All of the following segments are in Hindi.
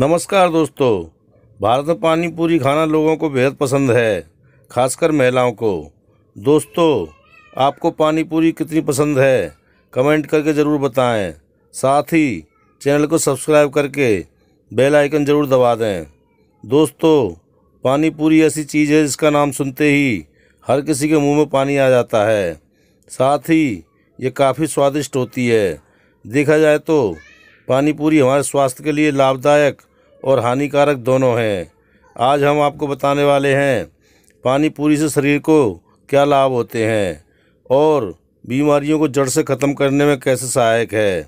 नमस्कार दोस्तों भारत में पानी पूरी खाना लोगों को बेहद पसंद है खासकर महिलाओं को दोस्तों आपको पानी पूरी कितनी पसंद है कमेंट करके ज़रूर बताएं साथ ही चैनल को सब्सक्राइब करके बेल आइकन ज़रूर दबा दें दोस्तों पानी पूरी ऐसी चीज़ है जिसका नाम सुनते ही हर किसी के मुंह में पानी आ जाता है साथ ही ये काफ़ी स्वादिष्ट होती है देखा जाए तो पानी पूरी हमारे स्वास्थ्य के लिए लाभदायक और हानिकारक दोनों हैं आज हम आपको बताने वाले हैं पानी पूरी से शरीर को क्या लाभ होते हैं और बीमारियों को जड़ से ख़त्म करने में कैसे सहायक है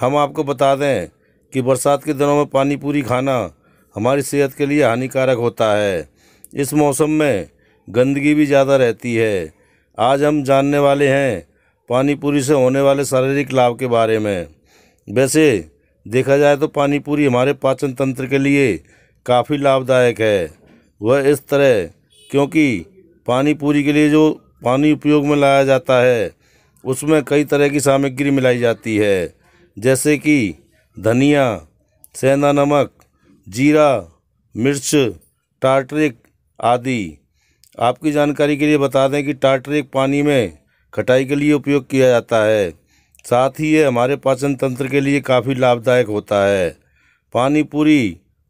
हम आपको बता दें कि बरसात के दिनों में पानी पूरी खाना हमारी सेहत के लिए हानिकारक होता है इस मौसम में गंदगी भी ज़्यादा रहती है आज हम जानने वाले हैं पानी पूरी से होने वाले शारीरिक लाभ के बारे में वैसे देखा जाए तो पानी पूरी हमारे पाचन तंत्र के लिए काफ़ी लाभदायक है वह इस तरह क्योंकि पानी पूरी के लिए जो पानी उपयोग में लाया जाता है उसमें कई तरह की सामग्री मिलाई जाती है जैसे कि धनिया सेंधा नमक जीरा मिर्च टार्टरिक आदि आपकी जानकारी के लिए बता दें कि टार्टरिक पानी में खटाई के लिए उपयोग किया जाता है साथ ही ये हमारे पाचन तंत्र के लिए काफ़ी लाभदायक होता है पानी पूरी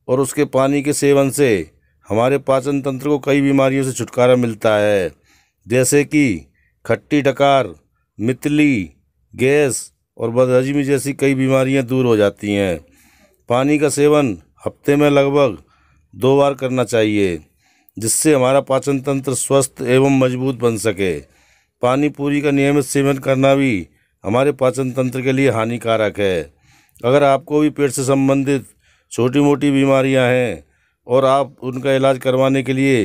और उसके पानी के सेवन से हमारे पाचन तंत्र को कई बीमारियों से छुटकारा मिलता है जैसे कि खट्टी डकार मितली गैस और बदहजमी जैसी कई बीमारियां दूर हो जाती हैं पानी का सेवन हफ्ते में लगभग दो बार करना चाहिए जिससे हमारा पाचन तंत्र स्वस्थ एवं मजबूत बन सके पानी पूरी का नियमित सेवन करना भी हमारे पाचन तंत्र के लिए हानिकारक है अगर आपको भी पेट से संबंधित छोटी मोटी बीमारियां हैं और आप उनका इलाज करवाने के लिए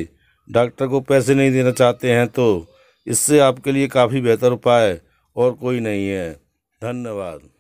डॉक्टर को पैसे नहीं देना चाहते हैं तो इससे आपके लिए काफ़ी बेहतर उपाय और कोई नहीं है धन्यवाद